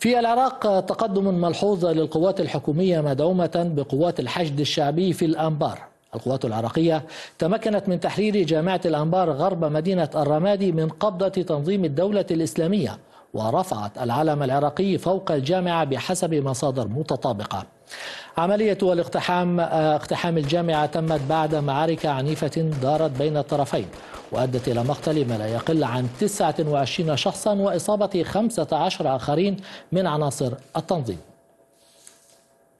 في العراق تقدم ملحوظ للقوات الحكومية مدعومة بقوات الحشد الشعبي في الأنبار القوات العراقية تمكنت من تحرير جامعة الأنبار غرب مدينة الرمادي من قبضة تنظيم الدولة الإسلامية ورفعت العلم العراقي فوق الجامعة بحسب مصادر متطابقة عملية الاقتحام اقتحام الجامعة تمت بعد معارك عنيفة دارت بين الطرفين وأدت إلى مقتل ما لا يقل عن 29 شخصا وإصابة 15 آخرين من عناصر التنظيم